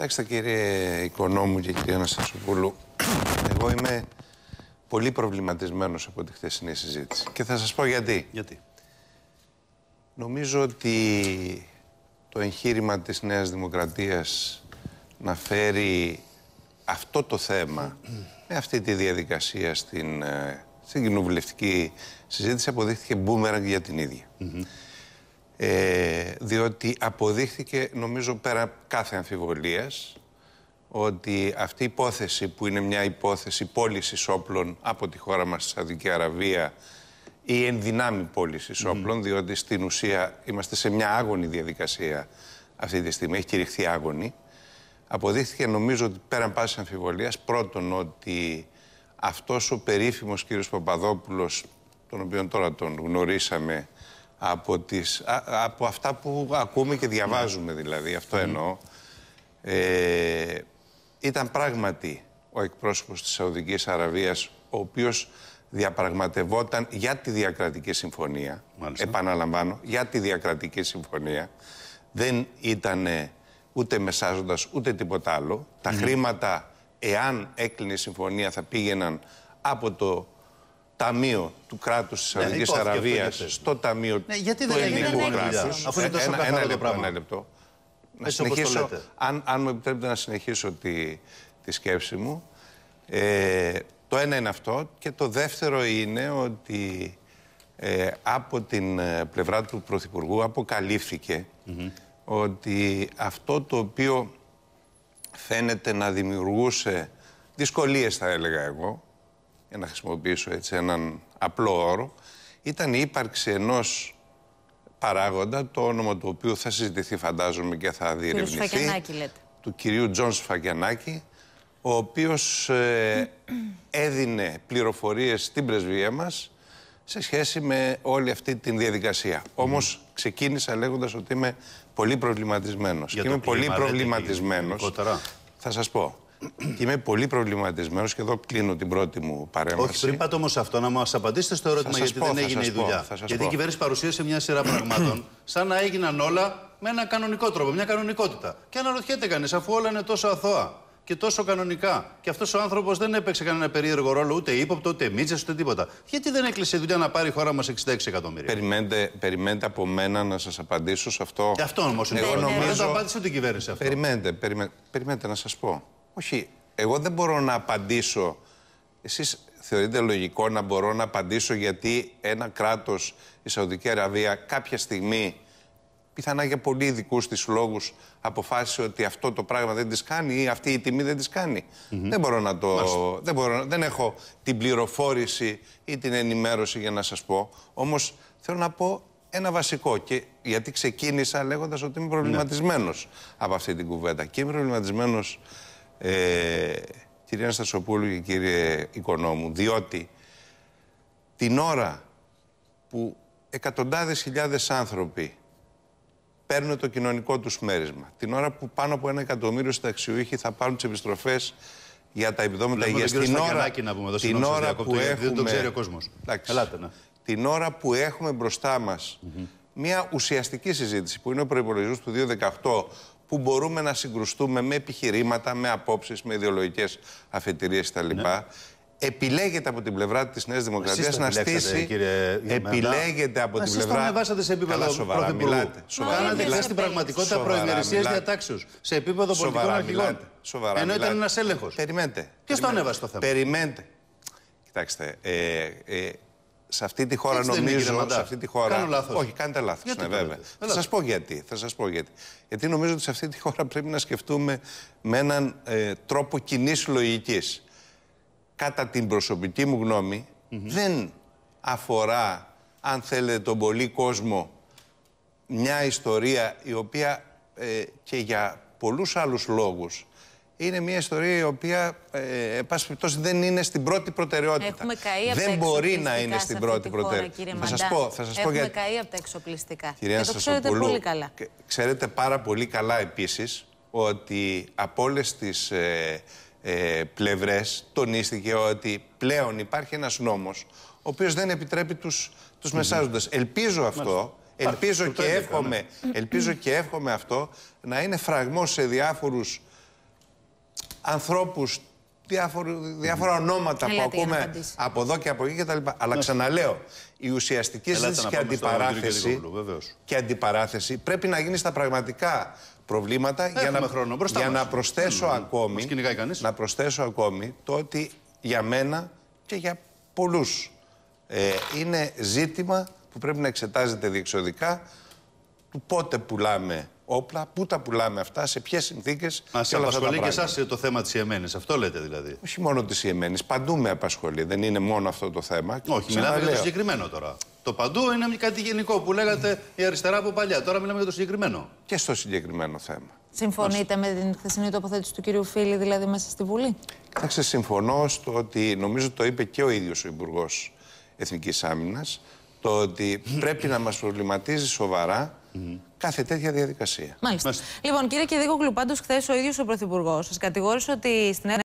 Κοιτάξτε κύριε Οικονόμου και κύριε Αναστασοπούλου, εγώ είμαι πολύ προβληματισμένος από τη χτεσινή συζήτηση και θα σας πω γιατί. Γιατί. Νομίζω ότι το εγχείρημα της Νέας Δημοκρατίας να φέρει αυτό το θέμα με αυτή τη διαδικασία στην, ε, στην κοινοβουλευτική συζήτηση αποδείχθηκε μπούμεραγκ για την ίδια ε, διότι αποδείχθηκε νομίζω πέρα κάθε αμφιβολίας ότι αυτή η υπόθεση που είναι μια υπόθεση πώλησης όπλων από τη χώρα μας στη Σαουδική Αραβία ή εν δυνάμει πώλησης όπλων, διότι στην ουσία είμαστε σε μια άγωνη διαδικασία αυτή τη στιγμή, έχει κηρυχθεί άγωνη. Αποδείχθηκε νομίζω ότι πέραν πάσης αμφιβολίας πρώτον ότι αυτός ο περίφημος κύριος Παπαδόπουλος, τον οποίο τώρα τον γνωρίσαμε, από, τις, από αυτά που ακούμε και διαβάζουμε δηλαδή, αυτό ναι. εννοώ. Ε, ήταν πράγματι ο εκπρόσωπος της Σαουδικής Αραβίας, ο οποίος διαπραγματευόταν για τη διακρατική συμφωνία. Επαναλαμβάνω, για τη διακρατική συμφωνία. Δεν ήταν ούτε μεσάζοντας ούτε τίποτα άλλο. Τα ναι. χρήματα, εάν έκλεινε η συμφωνία, θα πήγαιναν από το ταμείο του κράτους της ναι, Αραβία στο ταμείο ναι, του ελληνικού κράτου. Αφού είναι ε, ένα, ένα, το Ένα λεπτό. Να συνεχίσω, αν, αν μου επιτρέπετε να συνεχίσω τη, τη σκέψη μου. Ε, το ένα είναι αυτό και το δεύτερο είναι ότι ε, από την ε, πλευρά του Πρωθυπουργού αποκαλύφθηκε ότι αυτό το οποίο φαίνεται να δημιουργούσε δυσκολίες θα έλεγα εγώ για να χρησιμοποιήσω έτσι έναν απλό όρο, ήταν η ύπαρξη ενός παράγοντα, το όνομα του οποίου θα συζητηθεί φαντάζομαι και θα διερευνηθεί, του κυρίου Τζον Σφακιανάκη, ο οποίος ε, έδινε πληροφορίες στην πρεσβεία μας σε σχέση με όλη αυτή τη διαδικασία. Mm. Όμως ξεκίνησα λέγοντας ότι είμαι πολύ προβληματισμένος. Για και είμαι πολύ προβληματισμένος. Θα σας πω και είμαι πολύ προβληματισμένος και εδώ κλείνω την πρώτη μου παρέμβαση. Όχι, πριν πάτε όμως αυτό, να μας απαντήσετε στο ερώτημα γιατί πω, δεν έγινε η δουλειά. Πω, γιατί η κυβέρνηση παρουσίασε μια σειρά πραγμάτων, σαν να έγιναν όλα με ένα κανονικό τρόπο, μια κανονικότητα. Και αναρωτιέται κανείς, αφού όλα είναι τόσο αθώα και τόσο κανονικά. Και αυτός ο άνθρωπος δεν έπαιξε κανένα περίεργο ρόλο, ούτε ύποπτο, ούτε μίτσε, ούτε τίποτα. Γιατί δεν έκλεισε η δουλειά να πάρει η χώρα μας 66 εκατομμύρια. Περιμένετε, περιμένετε από μένα να σας απαντήσω σε αυτό. Και ε, αυτό όμως είναι το νομίζω... Δεν το απάντησε ούτε κυβέρνηση αυτό. Περιμένετε, περιμένετε να σας πω. Όχι, εγώ δεν μπορώ να απαντήσω. Εσείς θεωρείτε λογικό να μπορώ να απαντήσω γιατί ένα κράτος, η Σαουδική Αραβία, κάποια στιγμή, πιθανά για πολύ ειδικούς της λόγους, αποφάσισε ότι αυτό το πράγμα δεν της κάνει ή αυτή η τιμή δεν της κανει Δεν μπορώ να το... Δεν, μπορώ, δεν έχω την πληροφόρηση ή την ενημέρωση για να σας πω. Όμως θέλω να πω ένα βασικό. Και γιατί ξεκίνησα λέγοντας ότι είμαι ναι. προβληματισμένος ναι. από αυτή την κουβέντα. Και είμαι προβληματισμένος ε, κυρία Αναστασοπούλου και κύριε Οικονόμου, διότι την ώρα που εκατοντάδες χιλιάδες άνθρωποι παίρνουν το κοινωνικό τους μέρισμα, την ώρα που πάνω από ένα εκατομμύριο συνταξιούχοι θα πάρουν τις επιστροφές για τα επιδόματα υγεία. την ώρα, την ώρα που έχουμε... Δεν το ξέρει ο κόσμος. Ελάτε, ναι. Την ώρα που έχουμε μπροστά μας μια ουσιαστική συζήτηση που είναι ο προπολογισμό του που μπορούμε να συγκρουστούμε με επιχειρήματα, με απόψεις, με ιδεολογικές αφετηρίες κτλ. Ναι. Επιλέγεται από την πλευρά της Νέας Δημοκρατίας να στήσει. Επιλέγεται από Εσείς την πλευρά. το ανεβάσατε σε επίπεδο σοβαρά Μιλάτε. Σοβαρά Κάνατε εσεί στην πραγματικότητα προημερησία διατάξεως. Σε επίπεδο σοβαρά πολιτικών μιλάτε. αρχηγών. Ενώ ήταν ένας έλεγχος. Περιμένετε. Ποιος το ανέβασε το θέμα. Περιμένετε. Κοιτάξτε. Ε, ε, σε αυτή τη χώρα νομίζω. σε αυτή τη χώρα. Κάνω Όχι, κάνετε λάθος. Ναι, βέβαια. Θα σας πω γιατί. Θα σας πω γιατί. Γιατί νομίζω ότι σε αυτή τη χώρα πρέπει να σκεφτούμε με έναν ε, τρόπο κοινής λογικής. Κατά την προσωπική μου γνώμη, δεν αφορά, αν θέλετε, τον πολύ κόσμο μια ιστορία η οποία ε, και για πολλούς άλλους λόγους είναι μια ιστορία η οποία, ε, εν δεν είναι στην πρώτη προτεραιότητα. Έχουμε καεί από δεν μπορεί να είναι στην πρώτη προτεραιότητα. θα σας πω, θα σας Έχουμε πω γιατί. Έχουμε καεί από τα εξοπλιστικά. Κυρία και το ξέρετε πολύ καλά. Ξέρετε πάρα πολύ καλά επίσης ότι από όλες τις ε, ε πλευρές τονίστηκε ότι πλέον υπάρχει ένας νόμος ο οποίος δεν επιτρέπει τους τους μεσάζοντες. Ελπίζω αυτό. Ελπίζω και, εύχομαι, ναι. ελπίζω και εύχομαι αυτό να είναι φραγμός σε διάφορους ανθρώπους, διάφορα ονόματα που ακούμε από εδώ και από εκεί κτλ. Αλλά ξαναλέω, η ουσιαστική συζήτηση και αντιπαράθεση, και αντιπαράθεση πρέπει να γίνει στα πραγματικά προβλήματα για να, χρόνο, για να προσθέσω ακόμη να προσθέσω ακόμη το ότι για μένα και για πολλούς ε, είναι ζήτημα που πρέπει να εξετάζεται διεξοδικά του πότε πουλάμε όπλα, πού τα πουλάμε αυτά, σε ποιες συνθήκες. Μα απασχολεί και εσάς το θέμα της Ιεμένης, αυτό λέτε δηλαδή. Όχι μόνο της Ιεμένης, παντού με απασχολεί. Δεν είναι μόνο αυτό το θέμα. Όχι, μιλάμε για το συγκεκριμένο τώρα. Το παντού είναι κάτι γενικό που λέγατε η αριστερά από παλιά. Τώρα μιλάμε για το συγκεκριμένο. Και στο συγκεκριμένο θέμα. Συμφωνείτε με την χθεσινή τοποθέτηση του κυρίου Φίλη, δηλαδή μέσα στη Βουλή. Κοιτάξτε, συμφωνώ στο ότι νομίζω το είπε και ο ίδιος ο Υπουργός Εθνικής Άμυνας. Το ότι πρέπει να μας προβληματίζει σοβαρά Mm Κάθε τέτοια διαδικασία. Μάλιστα. Μάλιστα. Λοιπόν, κύριε Κεδίκογλου, πάντως χθες ο ίδιος ο Πρωθυπουργός σας κατηγόρησε ότι στην